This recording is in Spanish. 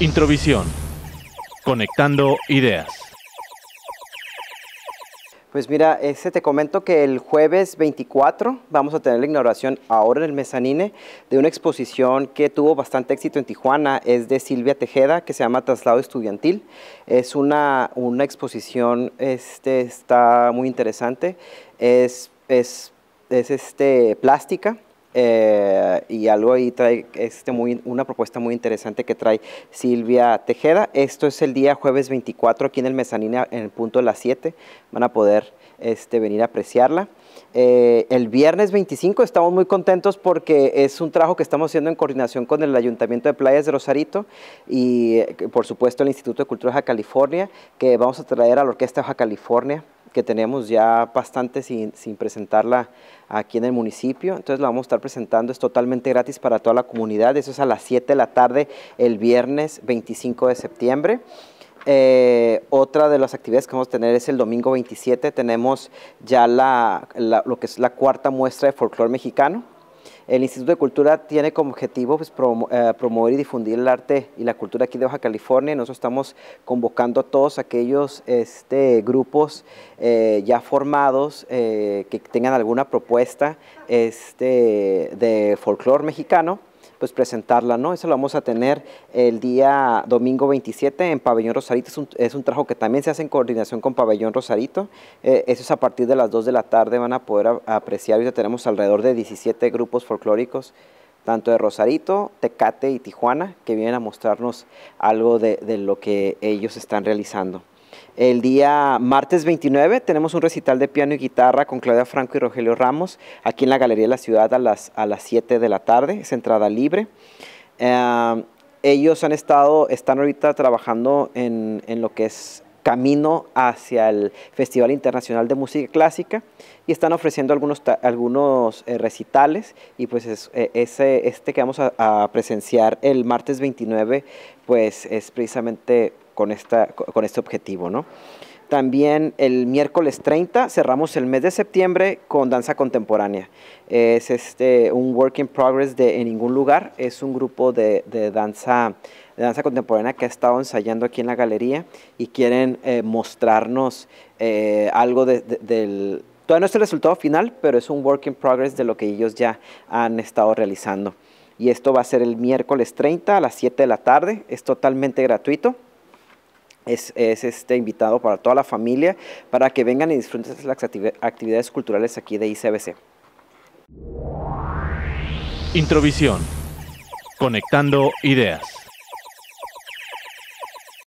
Introvisión. Conectando ideas. Pues mira, este te comento que el jueves 24 vamos a tener la inauguración ahora en el mezanine de una exposición que tuvo bastante éxito en Tijuana, es de Silvia Tejeda, que se llama Traslado Estudiantil. Es una, exposición, este, está muy interesante, es, es, es este, plástica, eh, y algo ahí trae este una propuesta muy interesante que trae Silvia Tejeda. Esto es el día jueves 24 aquí en el Mezanina, en el punto de las 7. Van a poder este, venir a apreciarla. Eh, el viernes 25 estamos muy contentos porque es un trabajo que estamos haciendo en coordinación con el Ayuntamiento de Playas de Rosarito y eh, por supuesto el Instituto de Cultura de California, que vamos a traer a la Orquesta de California que tenemos ya bastante sin, presentarla aquí en el municipio, entonces la vamos a estar presentando, es totalmente gratis para toda la comunidad, eso es a las 7 de la tarde el viernes 25 de septiembre. Eh, otra de las actividades que vamos a tener es el domingo 27, tenemos ya la, lo que es la cuarta muestra de folclore mexicano, el Instituto de Cultura tiene como objetivo pues, eh, promover y difundir el arte y la cultura aquí de Baja California. Nosotros estamos convocando a todos aquellos este, grupos eh, ya formados eh, que tengan alguna propuesta este, de folclore mexicano pues presentarla, ¿no? Eso lo vamos a tener el día domingo 27 en Pabellón Rosarito, es un, trabajo que también se hace en coordinación con Pabellón Rosarito, eh, eso es a partir de las 2 de la tarde, van a poder apreciar, ya tenemos alrededor de 17 grupos folclóricos, tanto de Rosarito, Tecate y Tijuana, que vienen a mostrarnos algo de lo que ellos están realizando. El día martes 29 tenemos un recital de piano y guitarra con Claudia Franco y Rogelio Ramos aquí en la Galería de la Ciudad a las, a las 7 de la tarde, es entrada libre. Eh, ellos han estado, están ahorita trabajando en, lo que es camino hacia el Festival Internacional de Música Clásica y están ofreciendo algunos, algunos eh, recitales y pues es, eh, este que vamos a, a presenciar el martes 29 pues es precisamente con, esta, con este objetivo. ¿no? También el miércoles 30 cerramos el mes de septiembre con danza contemporánea. Es este, un work in progress de En Ningún Lugar. Es un grupo de, danza, danza contemporánea que ha estado ensayando aquí en la galería y quieren eh, mostrarnos eh, algo del... Todavía no es el resultado final, pero es un work in progress de lo que ellos ya han estado realizando. Y esto va a ser el miércoles 30 a las 7 de la tarde. Es totalmente gratuito es, este invitado para toda la familia para que vengan y disfruten las actividades culturales aquí de ICBC. Introvisión. Conectando ideas.